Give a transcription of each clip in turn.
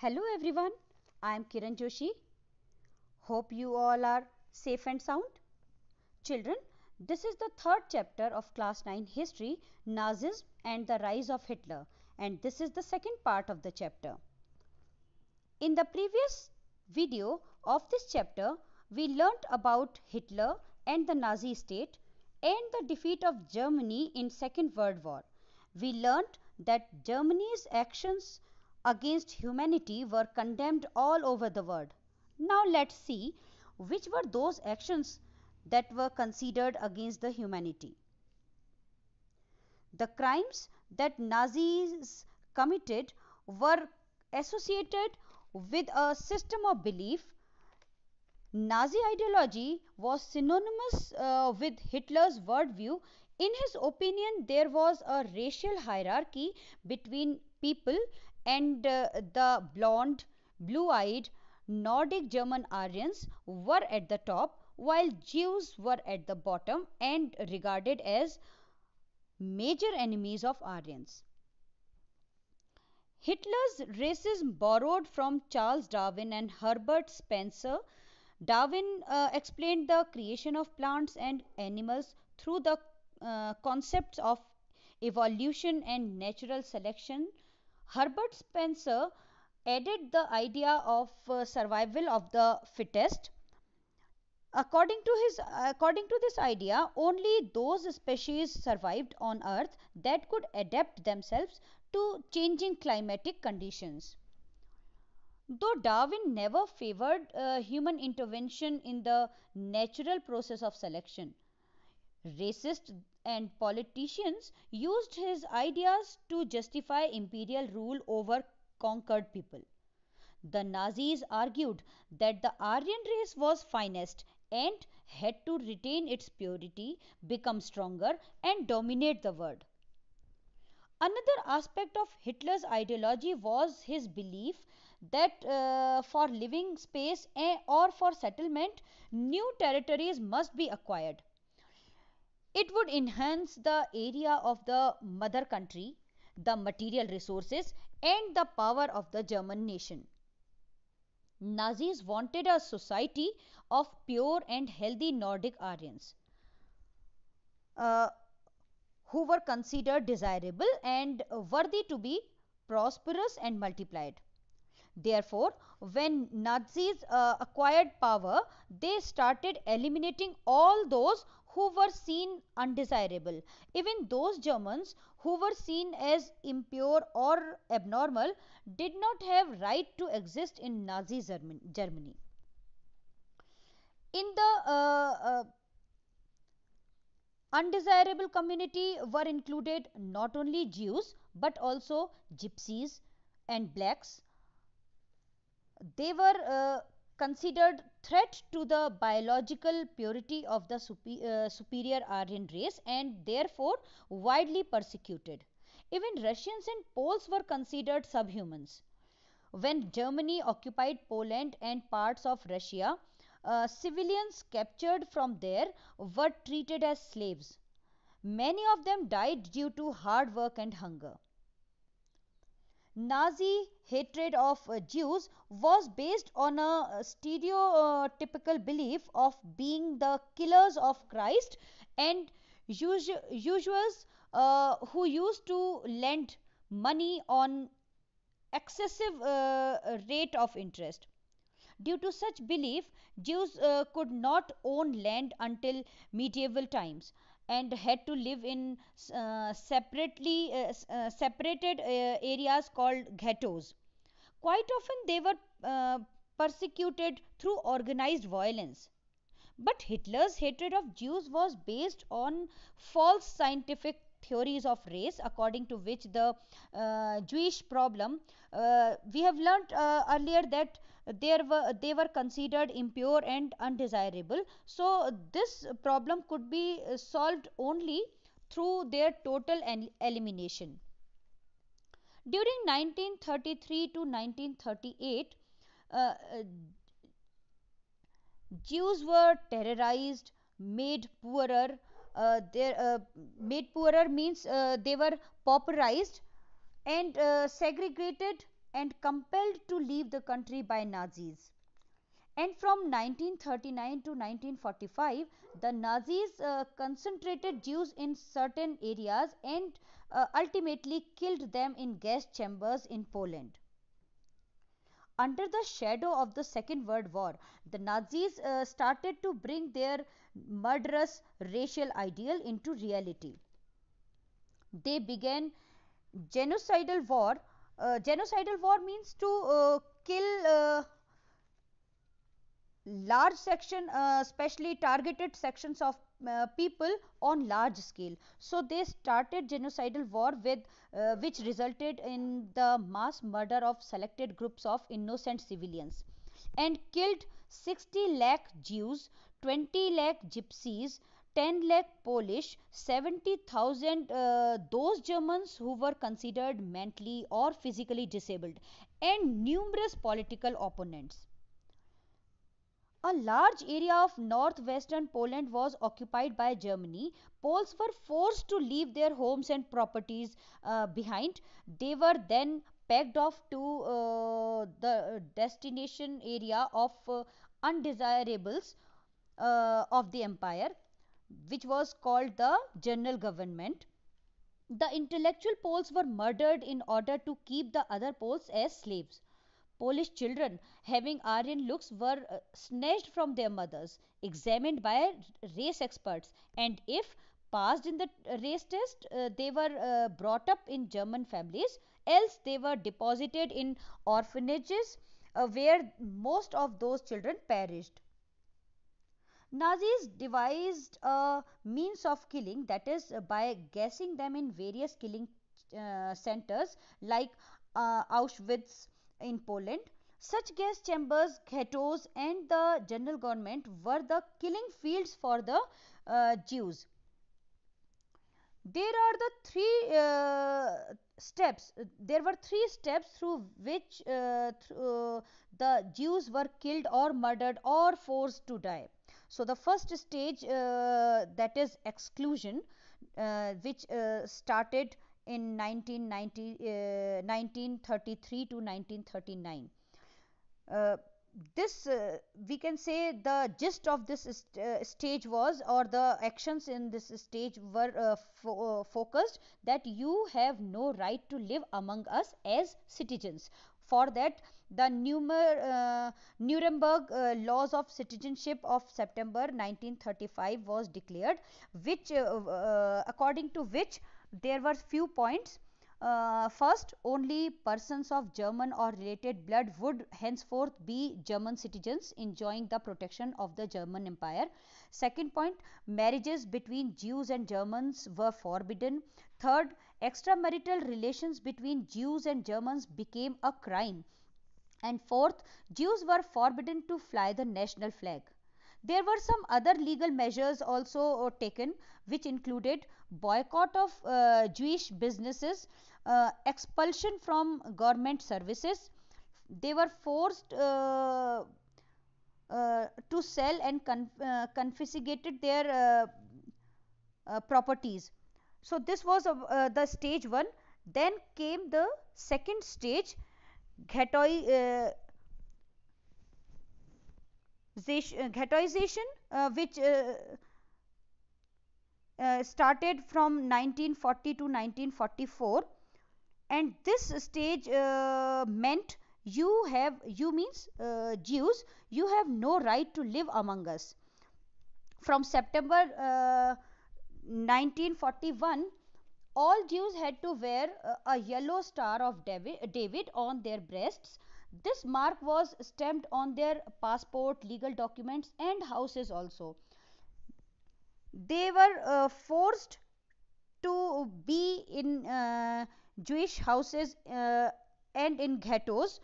Hello everyone, I am Kiran Joshi. Hope you all are safe and sound. Children, this is the third chapter of class 9 history, Nazism and the rise of Hitler and this is the second part of the chapter. In the previous video of this chapter, we learnt about Hitler and the Nazi state and the defeat of Germany in Second World War. We learnt that Germany's actions against humanity were condemned all over the world. Now let's see which were those actions that were considered against the humanity. The crimes that Nazis committed were associated with a system of belief. Nazi ideology was synonymous uh, with Hitler's worldview. In his opinion, there was a racial hierarchy between people and uh, the blonde, blue-eyed Nordic German Aryans were at the top while Jews were at the bottom and regarded as major enemies of Aryans. Hitler's racism borrowed from Charles Darwin and Herbert Spencer. Darwin uh, explained the creation of plants and animals through the uh, concepts of evolution and natural selection Herbert Spencer added the idea of uh, survival of the fittest. According to, his, according to this idea, only those species survived on Earth that could adapt themselves to changing climatic conditions. Though Darwin never favored uh, human intervention in the natural process of selection, racist and politicians used his ideas to justify imperial rule over conquered people. The Nazis argued that the Aryan race was finest and had to retain its purity, become stronger, and dominate the world. Another aspect of Hitler's ideology was his belief that uh, for living space eh, or for settlement, new territories must be acquired. It would enhance the area of the mother country, the material resources and the power of the German nation. Nazis wanted a society of pure and healthy Nordic Aryans uh, who were considered desirable and worthy to be prosperous and multiplied. Therefore, when Nazis uh, acquired power, they started eliminating all those who were seen undesirable. Even those Germans who were seen as impure or abnormal did not have right to exist in Nazi Germany. In the uh, uh, undesirable community were included not only Jews but also gypsies and blacks. They were uh, considered threat to the biological purity of the uh, superior Aryan race and therefore widely persecuted. Even Russians and Poles were considered subhumans. When Germany occupied Poland and parts of Russia, uh, civilians captured from there were treated as slaves. Many of them died due to hard work and hunger. Nazi hatred of uh, Jews was based on a uh, stereotypical belief of being the killers of Christ and usurers uh, who used to lend money on excessive uh, rate of interest. Due to such belief, Jews uh, could not own land until medieval times and had to live in uh, separately uh, uh, separated areas called ghettos. Quite often they were persecuted through organized violence. But Hitler's hatred of Jews was based on false scientific theories of race, according to which the uh, Jewish problem, uh, we have learnt uh, earlier that they were, they were considered impure and undesirable. So this problem could be uh, solved only through their total elimination. During 1933 to 1938, uh, Jews were terrorized, made poorer. Uh, uh, made poorer means uh, they were pauperized and uh, segregated and compelled to leave the country by Nazis. And from 1939 to 1945, the Nazis uh, concentrated Jews in certain areas and uh, ultimately killed them in gas chambers in Poland. Under the shadow of the Second World War, the Nazis uh, started to bring their murderous racial ideal into reality. They began genocidal war uh, genocidal war means to uh, kill uh, large section especially targeted sections of uh, people on large scale. So they started genocidal war with uh, which resulted in the mass murder of selected groups of innocent civilians and killed 60 lakh Jews, 20 lakh gypsies, 10 lakh Polish, 70,000 uh, those Germans who were considered mentally or physically disabled, and numerous political opponents. A large area of northwestern Poland was occupied by Germany. Poles were forced to leave their homes and properties uh, behind. They were then packed off to uh, the destination area of uh, undesirables uh, of the empire which was called the general government. The intellectual Poles were murdered in order to keep the other Poles as slaves. Polish children having Aryan looks were uh, snatched from their mothers, examined by race experts, and if passed in the uh, race test, uh, they were uh, brought up in German families, else, they were deposited in orphanages uh, where most of those children perished. Nazis devised a means of killing that is uh, by gassing them in various killing uh, centers like uh, Auschwitz in Poland. Such gas chambers, ghettos and the general government were the killing fields for the uh, Jews. There are the three uh, steps, there were three steps through which uh, th the Jews were killed or murdered or forced to die. So, the first stage uh, that is exclusion uh, which uh, started in 1990, 1933 to 1939. Uh, this uh, we can say the gist of this st uh, stage was or the actions in this stage were fo focused that you have no right to live among us as citizens for that, the uh, Nuremberg uh, Laws of Citizenship of September 1935 was declared, which uh, according to which there were few points. Uh, first, only persons of German or related blood would henceforth be German citizens enjoying the protection of the German Empire. Second point, marriages between Jews and Germans were forbidden. Third, Extramarital relations between Jews and Germans became a crime. And fourth, Jews were forbidden to fly the national flag. There were some other legal measures also uh, taken, which included boycott of uh, Jewish businesses, uh, expulsion from government services. They were forced uh, uh to sell and conf uh, confiscated their properties. So this was uh, uh, the stage 1. Then came the second stage, ghettoization, uh, uh, which started from 1940 to 1944 and this stage uh, meant you have you means uh, Jews you have no right to live among us from September uh, 1941, all Jews had to wear a yellow star of David on their breasts. This mark was stamped on their passport, legal documents, and houses also. They were uh, forced to be in uh, Jewish houses uh, and in ghettos.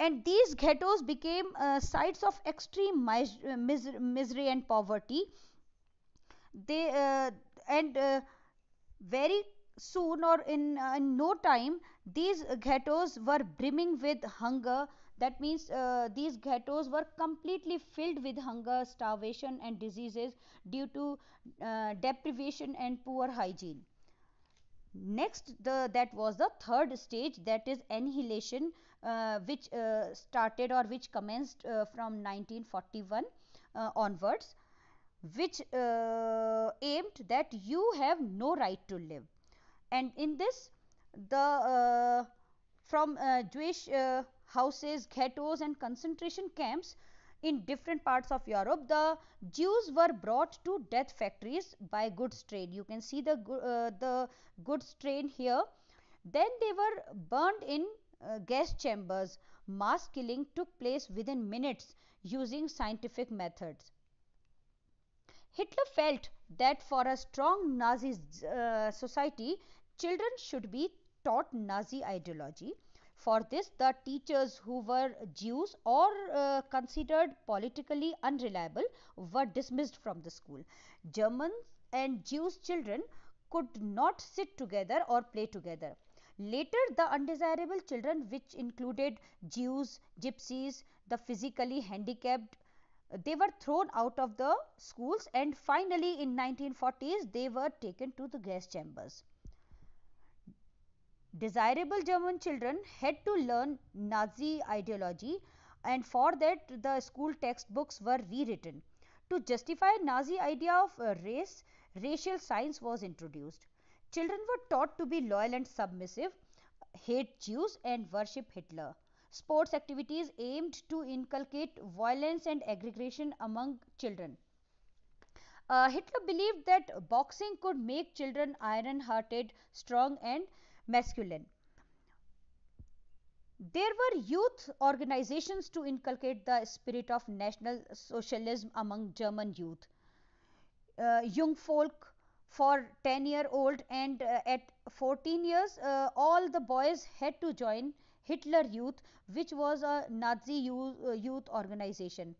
And these ghettos became uh, sites of extreme misery and poverty they uh, and uh, very soon or in, uh, in no time these ghettos were brimming with hunger that means uh, these ghettos were completely filled with hunger, starvation and diseases due to uh, deprivation and poor hygiene. Next the, that was the third stage that is annihilation uh, which started or which commenced from 1941 onwards which uh, aimed that you have no right to live and in this the uh, from uh, Jewish uh, houses ghettos and concentration camps in different parts of Europe the Jews were brought to death factories by goods train you can see the uh, the goods train here then they were burned in uh, gas chambers mass killing took place within minutes using scientific methods Hitler felt that for a strong Nazi uh, society, children should be taught Nazi ideology. For this, the teachers who were Jews or uh, considered politically unreliable were dismissed from the school. Germans and Jews children could not sit together or play together. Later, the undesirable children, which included Jews, Gypsies, the physically handicapped, they were thrown out of the schools and finally in 1940s they were taken to the gas chambers. Desirable German children had to learn Nazi ideology and for that the school textbooks were rewritten. To justify Nazi idea of uh, race, racial science was introduced. Children were taught to be loyal and submissive, hate Jews and worship Hitler sports activities aimed to inculcate violence and aggression among children. Uh, Hitler believed that boxing could make children iron-hearted, strong and masculine. There were youth organizations to inculcate the spirit of National Socialism among German youth. Uh, young folk for 10 year old and uh, at 14 years uh, all the boys had to join Hitler Youth, which was a Nazi uh, youth organization.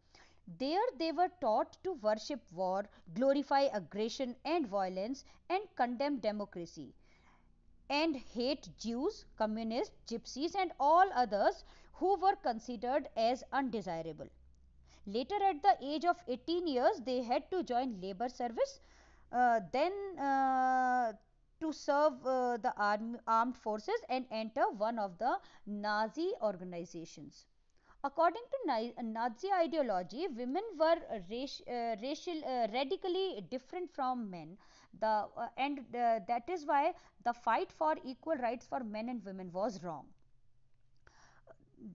There they were taught to worship war, glorify aggression and violence, and condemn democracy and hate Jews, communists, gypsies and all others who were considered as undesirable. Later at the age of 18 years they had to join labor service. Uh, then uh, to serve uh, the arm, armed forces and enter one of the Nazi organizations. According to Nazi ideology, women were uh, racial, uh, radically different from men. The, uh, and uh, that is why the fight for equal rights for men and women was wrong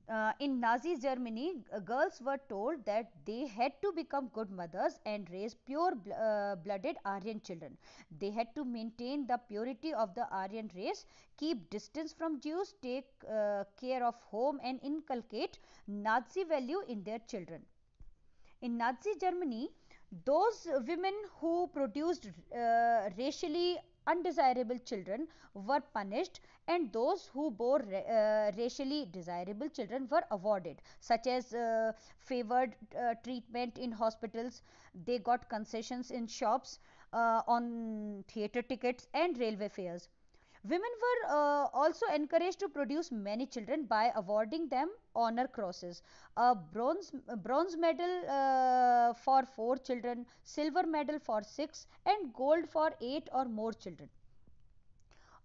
uh, in Nazi Germany, uh, girls were told that they had to become good mothers and raise pure bl uh, blooded Aryan children. They had to maintain the purity of the Aryan race, keep distance from Jews, take uh, care of home, and inculcate Nazi value in their children. In Nazi Germany, those women who produced uh, racially undesirable children were punished and those who bore uh, racially desirable children were awarded such as uh, favored uh, treatment in hospitals they got concessions in shops uh, on theater tickets and railway fares Women were uh, also encouraged to produce many children by awarding them honor crosses. A bronze, bronze medal uh, for four children, silver medal for six, and gold for eight or more children.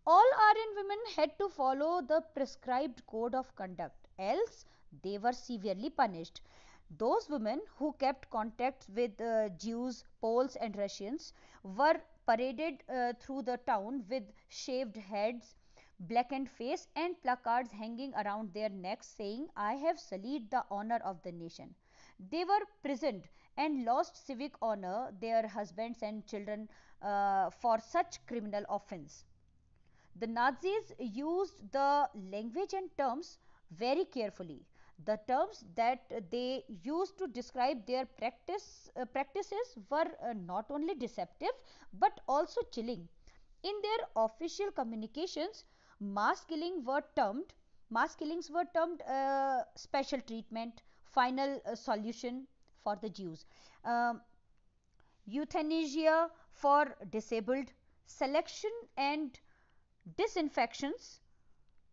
All Aryan women had to follow the prescribed code of conduct, else, they were severely punished. Those women who kept contact with uh, Jews, Poles, and Russians were paraded uh, through the town with shaved heads, blackened face and placards hanging around their necks saying, I have sullied the honor of the nation. They were prisoned and lost civic honor, their husbands and children uh, for such criminal offense. The Nazis used the language and terms very carefully. The terms that they used to describe their practice uh, practices were uh, not only deceptive but also chilling. In their official communications, mass killing were termed mass killings were termed uh, special treatment, final uh, solution for the Jews, um, euthanasia for disabled, selection and disinfections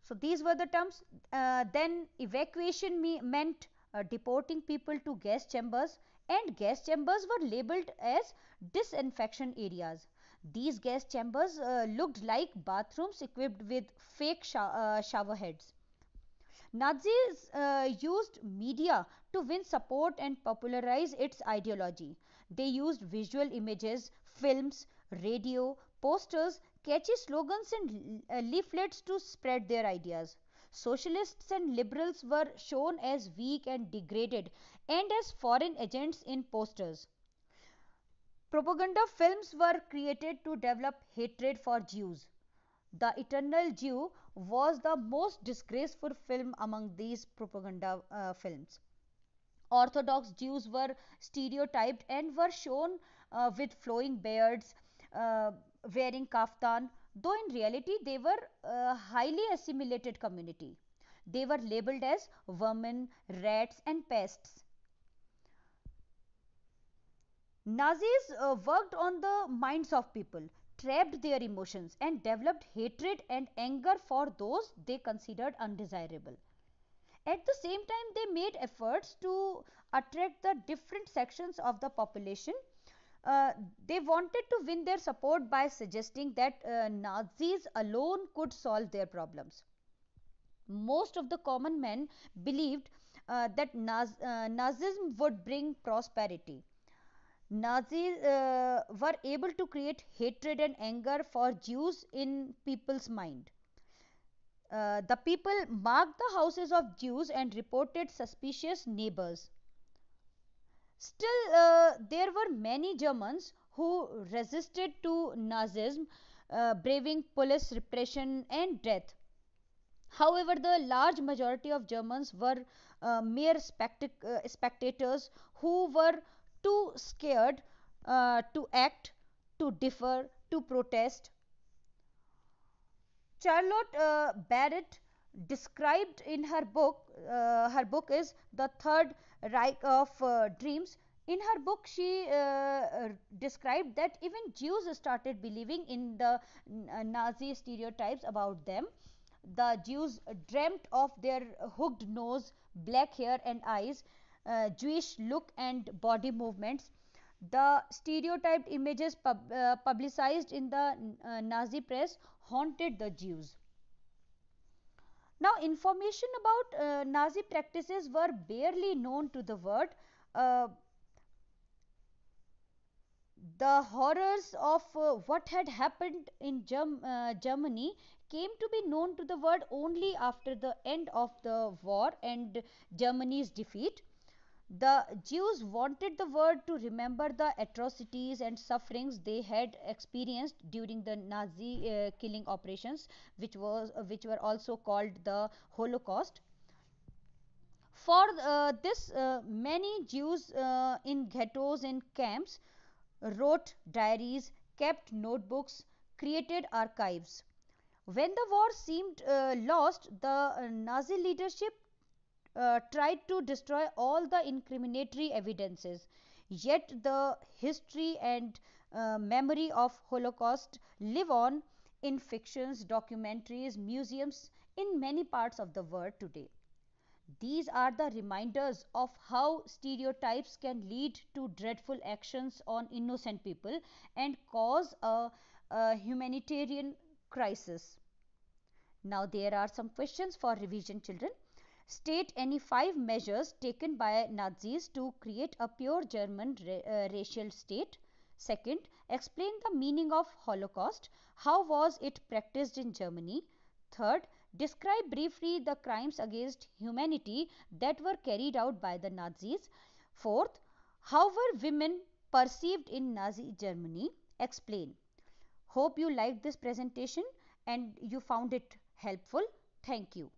so, these were the terms. Uh, then evacuation me meant uh, deporting people to gas chambers and gas chambers were labeled as disinfection areas. These gas chambers uh, looked like bathrooms equipped with fake uh, shower heads. Nazis uh, used media to win support and popularize its ideology. They used visual images, films, radio, posters, catchy slogans and uh, leaflets to spread their ideas. Socialists and liberals were shown as weak and degraded and as foreign agents in posters. Propaganda films were created to develop hatred for Jews. The Eternal Jew was the most disgraceful film among these propaganda uh, films. Orthodox Jews were stereotyped and were shown uh, with flowing beards, uh, wearing kaftan, though in reality they were a uh, highly assimilated community. They were labeled as vermin, rats and pests. Nazis uh, worked on the minds of people, trapped their emotions and developed hatred and anger for those they considered undesirable. At the same time, they made efforts to attract the different sections of the population uh, they wanted to win their support by suggesting that uh, Nazis alone could solve their problems. Most of the common men believed uh, that Naz uh, Nazism would bring prosperity. Nazis uh, were able to create hatred and anger for Jews in people's mind. the people marked the houses of Jews and reported suspicious neighbors. Still, uh, there were many Germans who resisted to Nazism, uh, braving police repression and death. However, the large majority of Germans were uh, mere uh, spectators who were too scared uh, to act, to differ, to protest. Charlotte uh, Barrett described in her book, uh, her book is The Third Reich of uh, Dreams. In her book, she uh, uh described that even Jews started believing in the uh, Nazi stereotypes about them. The Jews dreamt of their hooked nose, black hair and eyes, uh, Jewish look and body movements. The stereotyped images pub publicized in the Nazi press haunted the Jews now, information about uh, Nazi practices were barely known to the world. Uh, the horrors of uh, what had happened in Germ uh, Germany came to be known to the world only after the end of the war and Germany's defeat. The Jews wanted the world to remember the atrocities and sufferings they had experienced during the Nazi uh, killing operations, which was uh, which were also called the Holocaust. For uh, this, uh, many Jews uh, in ghettos and camps wrote diaries, kept notebooks, created archives. When the war seemed uh, lost, the Nazi leadership uh, tried to destroy all the incriminatory evidences yet the history and uh, memory of holocaust live on in fictions documentaries museums in many parts of the world today these are the reminders of how stereotypes can lead to dreadful actions on innocent people and cause a, a humanitarian crisis now there are some questions for revision children state any five measures taken by Nazis to create a pure German ra uh, racial state. Second, explain the meaning of Holocaust. How was it practiced in Germany? Third, describe briefly the crimes against humanity that were carried out by the Nazis. Fourth, how were women perceived in Nazi Germany? Explain. Hope you liked this presentation and you found it helpful. Thank you.